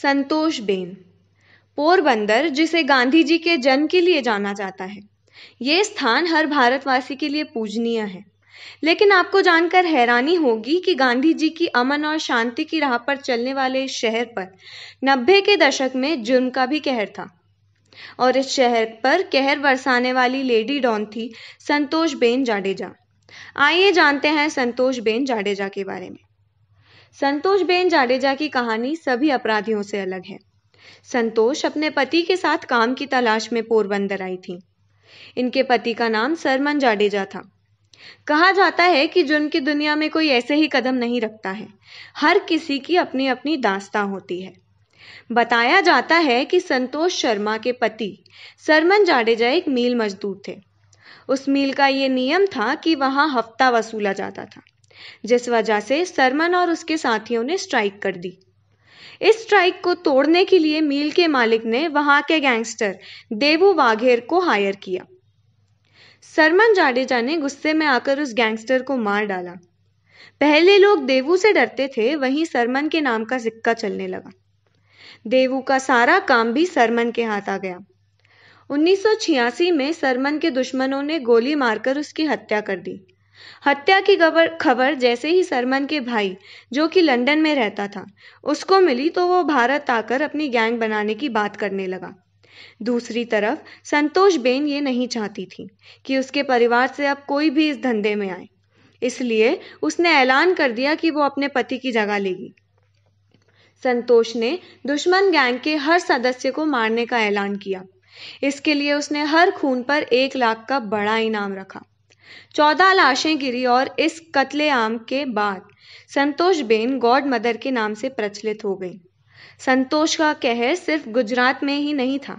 संतोष Ben Porbandar जिसे गांधी जी के जन्म के लिए जाना जाता है ये स्थान हर भारतवासी के लिए पूजनीय है लेकिन आपको जानकर हैरानी होगी कि गांधी जी की अमन और शांति की राह पर चलने वाले इस शहर पर नब्बे के दशक में जुर्म का भी कहर था और इस शहर पर कहर बरसाने वाली लेडी डॉन थी संतोष बेन जाडेजा आइए जानते हैं संतोष बेन जाडेजा के बारे में संतोष बेन जाडेजा की कहानी सभी अपराधियों से अलग है संतोष अपने पति के साथ काम की तलाश में पोरबंदर आई थी इनके पति का नाम सरमन जाडेजा था कहा जाता है कि जुर्म की दुनिया में कोई ऐसे ही कदम नहीं रखता है हर किसी की अपनी अपनी दास्ता होती है बताया जाता है कि संतोष शर्मा के पति सरमन जाडेजा एक मील मजदूर थे उस मील का ये नियम था कि वहां हफ्ता वसूला जाता था जिस वजह से सरमन और उसके साथियों ने स्ट्राइक कर दी इस स्ट्राइक को तोड़ने के लिए मील के मालिक ने वहां के गैंगस्टर देवू वाघेर को हायर किया सरमन जाडेजा ने गुस्से में आकर उस गैंगस्टर को मार डाला पहले लोग देवू से डरते थे वहीं सरमन के नाम का सिक्का चलने लगा देवू का सारा काम भी सरमन के हाथ आ गया 1986 में सरमन के दुश्मनों ने गोली मारकर उसकी हत्या कर दी हत्या की खबर जैसे ही सरमन के भाई जो कि लंदन में रहता था उसको मिली तो वो भारत आकर अपनी गैंग बनाने की बात करने लगा दूसरी तरफ संतोष बेन ये नहीं चाहती थी कि उसके परिवार से अब कोई भी इस धंधे में आए इसलिए उसने ऐलान कर दिया कि वो अपने पति की जगह लेगी संतोष ने दुश्मन गैंग के हर सदस्य को मारने का ऐलान किया इसके लिए उसने हर खून पर एक लाख का बड़ा इनाम रखा चौदह लाशें गिरी और इस कत्लेआम के बाद संतोष बेन गॉड मदर के नाम से प्रचलित हो गई संतोष का कहर सिर्फ गुजरात में ही नहीं था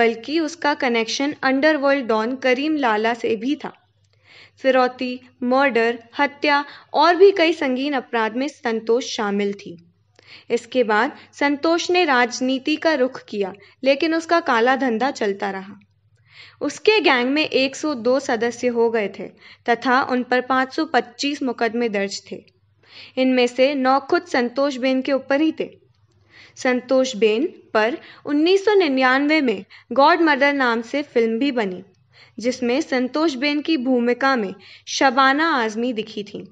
बल्कि उसका connection underworld don Karim Lala से भी था फिरौती मर्डर हत्या और भी कई संगीन अपराध में संतोष शामिल थी इसके बाद संतोष ने राजनीति का रुख किया लेकिन उसका काला धंधा चलता रहा उसके गैंग में 102 सदस्य हो गए थे तथा उन पर 525 मुकदमे दर्ज थे इनमें से नौ खुद संतोष बेन के ऊपर ही थे संतोष बेन पर 1999 में गॉड मदर नाम से फिल्म भी बनी जिसमें संतोष बेन की भूमिका में शबाना आजमी दिखी थी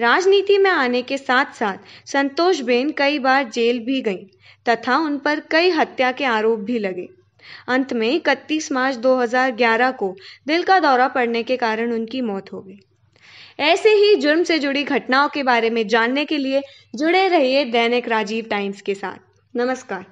राजनीति में आने के साथ साथ संतोष बेन कई बार जेल भी गईं तथा उन पर कई हत्या के आरोप भी लगे अंत में इकतीस मार्च 2011 को दिल का दौरा पड़ने के कारण उनकी मौत हो गई ऐसे ही जुर्म से जुड़ी घटनाओं के बारे में जानने के लिए जुड़े रहिए दैनिक राजीव टाइम्स के साथ नमस्कार